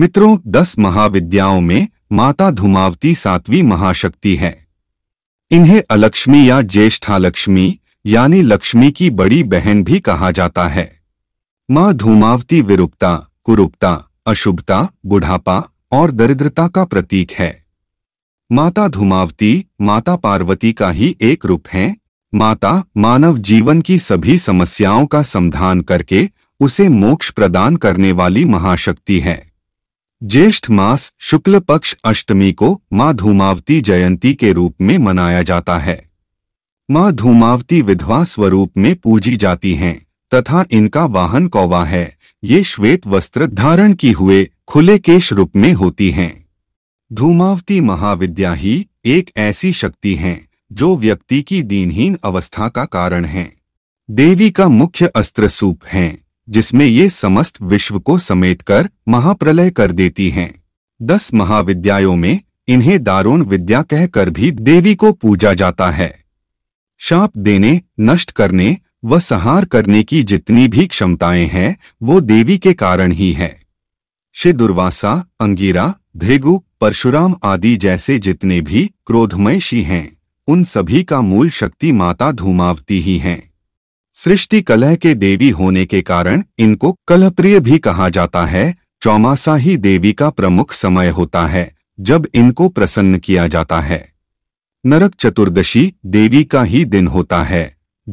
मित्रों दस महाविद्याओं में माता धुमावती सातवीं महाशक्ति है इन्हें अलक्ष्मी या ज्येष्ठालक्ष्मी यानी लक्ष्मी की बड़ी बहन भी कहा जाता है माँ धूमावती विरूपता कुरूपता अशुभता बुढ़ापा और दरिद्रता का प्रतीक है माता धूमावती माता पार्वती का ही एक रूप है माता मानव जीवन की सभी समस्याओं का समाधान करके उसे मोक्ष प्रदान करने वाली महाशक्ति है ज्येष्ठ मास शुक्ल पक्ष अष्टमी को माँ धूमावती जयंती के रूप में मनाया जाता है माँ धूमावती विधवा स्वरूप में पूजी जाती हैं तथा इनका वाहन कौवा है ये श्वेत वस्त्र धारण की हुए खुले केश रूप में होती हैं धूमावती महाविद्या ही एक ऐसी शक्ति है जो व्यक्ति की दीनहीन अवस्था का कारण है देवी का मुख्य अस्त्र सूप है जिसमें ये समस्त विश्व को समेत कर महाप्रलय कर देती हैं। दस महाविद्यायों में इन्हें दारुण विद्या कहकर भी देवी को पूजा जाता है शाप देने नष्ट करने व सहार करने की जितनी भी क्षमताएं हैं वो देवी के कारण ही है श्री दुर्वासा अंगीरा भृगु परशुराम आदि जैसे जितने भी क्रोधमयशी हैं उन सभी का मूल शक्ति माता धूमावती ही हैं सृष्टि कलह के देवी होने के कारण इनको कलप्रिय भी कहा जाता है चौमासा ही देवी का प्रमुख समय होता है जब इनको प्रसन्न किया जाता है नरक चतुर्दशी देवी का ही दिन होता है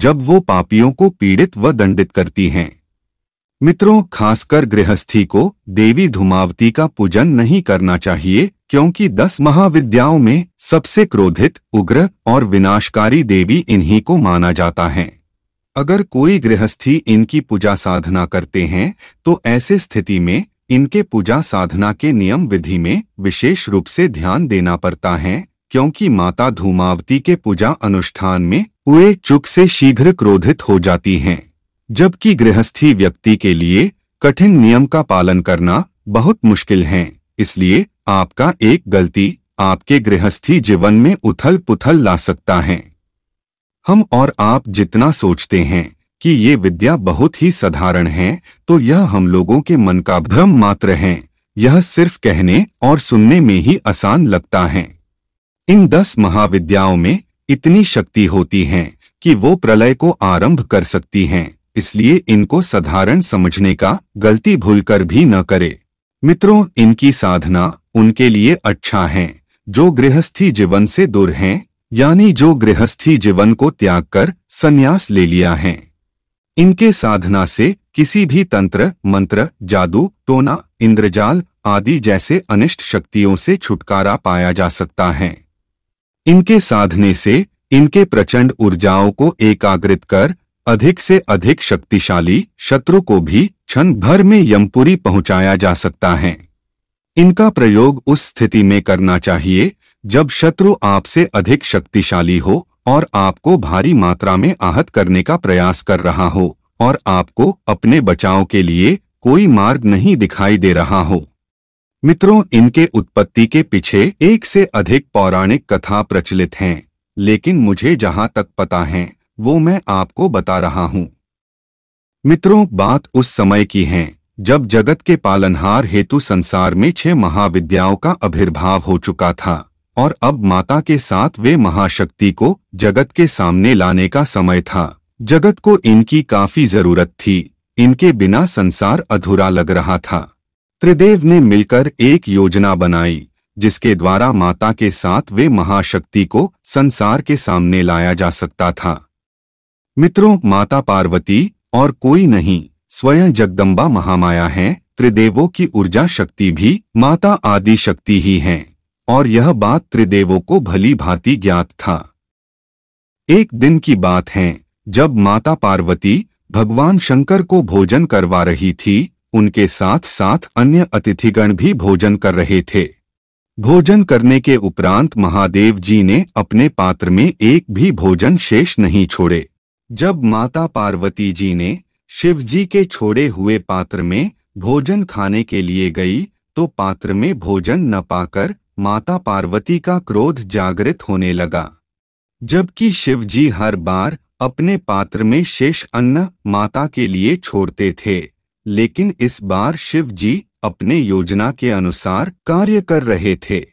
जब वो पापियों को पीड़ित व दंडित करती हैं मित्रों खासकर गृहस्थी को देवी धुमावती का पूजन नहीं करना चाहिए क्योंकि दस महाविद्याओं में सबसे क्रोधित उग्र और विनाशकारी देवी इन्हीं को माना जाता है अगर कोई गृहस्थी इनकी पूजा साधना करते हैं तो ऐसे स्थिति में इनके पूजा साधना के नियम विधि में विशेष रूप से ध्यान देना पड़ता है क्योंकि माता धूमावती के पूजा अनुष्ठान में हुए चुक से शीघ्र क्रोधित हो जाती हैं जबकि गृहस्थी व्यक्ति के लिए कठिन नियम का पालन करना बहुत मुश्किल है इसलिए आपका एक गलती आपके गृहस्थी जीवन में उथल पुथल ला सकता है हम और आप जितना सोचते हैं कि ये विद्या बहुत ही साधारण है तो यह हम लोगों के मन का भ्रम मात्र है यह सिर्फ कहने और सुनने में ही आसान लगता है इन दस महाविद्याओं में इतनी शक्ति होती है कि वो प्रलय को आरंभ कर सकती हैं इसलिए इनको साधारण समझने का गलती भूलकर भी न करे मित्रों इनकी साधना उनके लिए अच्छा है जो गृहस्थी जीवन से दूर हैं यानी जो गृहस्थी जीवन को त्याग कर संन्यास ले लिया है इनके साधना से किसी भी तंत्र मंत्र जादू टोना इंद्रजाल आदि जैसे अनिष्ट शक्तियों से छुटकारा पाया जा सकता है इनके साधने से इनके प्रचंड ऊर्जाओं को एकाग्रित कर अधिक से अधिक शक्तिशाली शत्रु को भी क्षण भर में यमपुरी पहुंचाया जा सकता है इनका प्रयोग उस स्थिति में करना चाहिए जब शत्रु आपसे अधिक शक्तिशाली हो और आपको भारी मात्रा में आहत करने का प्रयास कर रहा हो और आपको अपने बचाव के लिए कोई मार्ग नहीं दिखाई दे रहा हो मित्रों इनके उत्पत्ति के पीछे एक से अधिक पौराणिक कथा प्रचलित हैं लेकिन मुझे जहां तक पता है वो मैं आपको बता रहा हूं मित्रों बात उस समय की है जब जगत के पालनहार हेतु संसार में छह महाविद्याओं का आविर्भाव हो चुका था और अब माता के साथ वे महाशक्ति को जगत के सामने लाने का समय था जगत को इनकी काफी जरूरत थी इनके बिना संसार अधूरा लग रहा था त्रिदेव ने मिलकर एक योजना बनाई जिसके द्वारा माता के साथ वे महाशक्ति को संसार के सामने लाया जा सकता था मित्रों माता पार्वती और कोई नहीं स्वयं जगदम्बा महामाया हैं त्रिदेवों की ऊर्जा शक्ति भी माता आदि शक्ति ही हैं और यह बात त्रिदेवों को भली भांति ज्ञात था एक दिन की बात है जब माता पार्वती भगवान शंकर को भोजन करवा रही थी उनके साथ साथ अन्य अतिथिगण भी भोजन कर रहे थे भोजन करने के उपरांत महादेव जी ने अपने पात्र में एक भी भोजन शेष नहीं छोड़े जब माता पार्वती जी ने शिव जी के छोड़े हुए पात्र में भोजन खाने के लिए गई तो पात्र में भोजन न पाकर माता पार्वती का क्रोध जागृत होने लगा जबकि शिवजी हर बार अपने पात्र में शेष अन्न माता के लिए छोड़ते थे लेकिन इस बार शिव जी अपने योजना के अनुसार कार्य कर रहे थे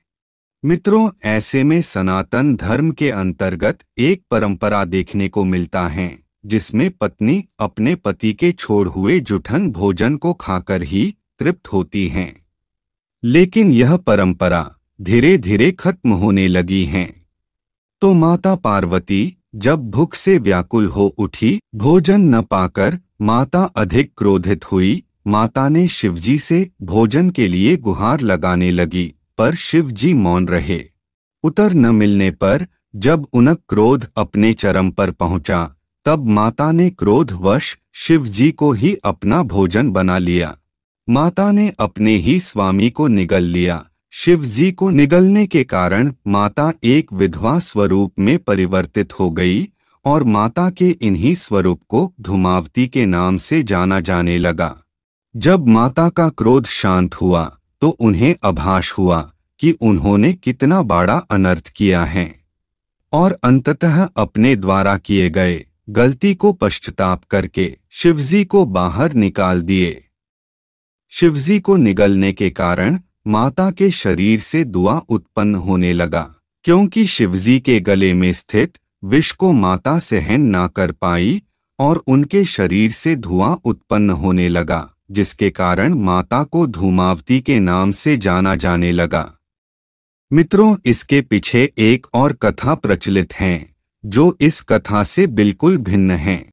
मित्रों ऐसे में सनातन धर्म के अंतर्गत एक परंपरा देखने को मिलता है जिसमें पत्नी अपने पति के छोड़ हुए जुठन भोजन को खाकर ही तृप्त होती हैं लेकिन यह परंपरा धीरे धीरे खत्म होने लगी हैं तो माता पार्वती जब भूख से व्याकुल हो उठी भोजन न पाकर माता अधिक क्रोधित हुई माता ने शिवजी से भोजन के लिए गुहार लगाने लगी पर शिवजी मौन रहे उतर न मिलने पर जब उनक क्रोध अपने चरम पर पहुंचा तब माता ने क्रोधवश शिवजी को ही अपना भोजन बना लिया माता ने अपने ही स्वामी को निगल लिया शिव जी को निगलने के कारण माता एक विधवा स्वरूप में परिवर्तित हो गई और माता के इन्हीं स्वरूप को धुमावती के नाम से जाना जाने लगा जब माता का क्रोध शांत हुआ तो उन्हें अभास हुआ कि उन्होंने कितना बड़ा अनर्थ किया है और अंततः अपने द्वारा किए गए गलती को पश्चाताप करके शिवजी को बाहर निकाल दिए शिवजी को निगलने के कारण माता के शरीर से धुआं उत्पन्न होने लगा क्योंकि शिवजी के गले में स्थित विष को माता सहन ना कर पाई और उनके शरीर से धुआं उत्पन्न होने लगा जिसके कारण माता को धूमावती के नाम से जाना जाने लगा मित्रों इसके पीछे एक और कथा प्रचलित हैं जो इस कथा से बिल्कुल भिन्न है